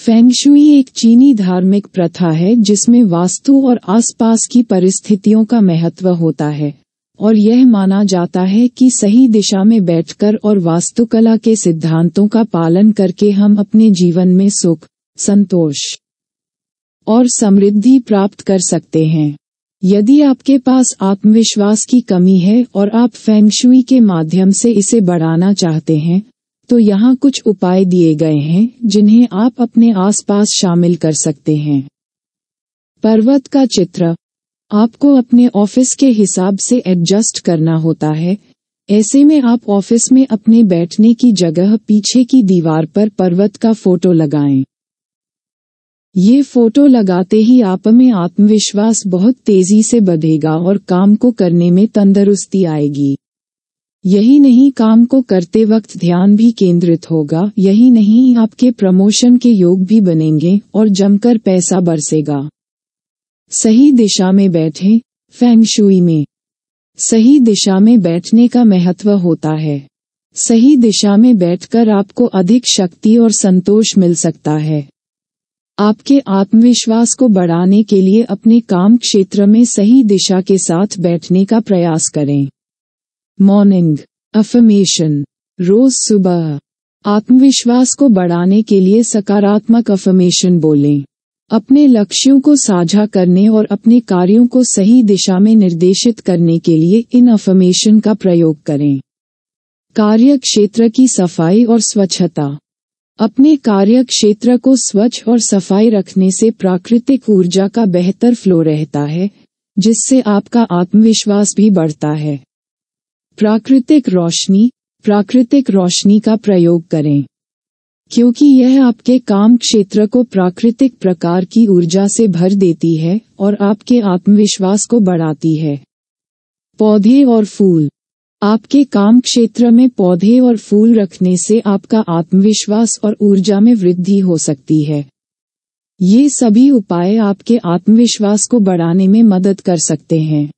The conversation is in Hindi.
फेंगशुई एक चीनी धार्मिक प्रथा है जिसमें वास्तु और आसपास की परिस्थितियों का महत्व होता है और यह माना जाता है कि सही दिशा में बैठकर और वास्तुकला के सिद्धांतों का पालन करके हम अपने जीवन में सुख संतोष और समृद्धि प्राप्त कर सकते हैं यदि आपके पास आत्मविश्वास की कमी है और आप फेंगशुई के माध्यम से इसे बढ़ाना चाहते हैं तो यहाँ कुछ उपाय दिए गए हैं जिन्हें आप अपने आसपास शामिल कर सकते हैं पर्वत का चित्र आपको अपने ऑफिस के हिसाब से एडजस्ट करना होता है ऐसे में आप ऑफिस में अपने बैठने की जगह पीछे की दीवार पर पर्वत का फोटो लगाएं। ये फोटो लगाते ही आप में आत्मविश्वास बहुत तेजी से बढ़ेगा और काम को करने में तंदुरुस्ती आएगी यही नहीं काम को करते वक्त ध्यान भी केंद्रित होगा यही नहीं आपके प्रमोशन के योग भी बनेंगे और जमकर पैसा बरसेगा सही दिशा में बैठे फैंगशुई में सही दिशा में बैठने का महत्व होता है सही दिशा में बैठकर आपको अधिक शक्ति और संतोष मिल सकता है आपके आत्मविश्वास को बढ़ाने के लिए अपने काम क्षेत्र में सही दिशा के साथ बैठने का प्रयास करें मॉर्निंग अफर्मेशन रोज सुबह आत्मविश्वास को बढ़ाने के लिए सकारात्मक अफर्मेशन बोलें अपने लक्ष्यों को साझा करने और अपने कार्यों को सही दिशा में निर्देशित करने के लिए इन अफर्मेशन का प्रयोग करें कार्य क्षेत्र की सफाई और स्वच्छता अपने कार्य क्षेत्र को स्वच्छ और सफाई रखने से प्राकृतिक ऊर्जा का बेहतर फ्लो रहता है जिससे आपका आत्मविश्वास भी बढ़ता है प्राकृतिक रोशनी प्राकृतिक रोशनी का प्रयोग करें क्योंकि यह आपके काम क्षेत्र को प्राकृतिक प्रकार की ऊर्जा से भर देती है और आपके आत्मविश्वास को बढ़ाती है पौधे और फूल आपके काम क्षेत्र में पौधे और फूल रखने से आपका आत्मविश्वास और ऊर्जा में वृद्धि हो सकती है ये सभी उपाय आपके आत्मविश्वास को बढ़ाने में मदद कर सकते हैं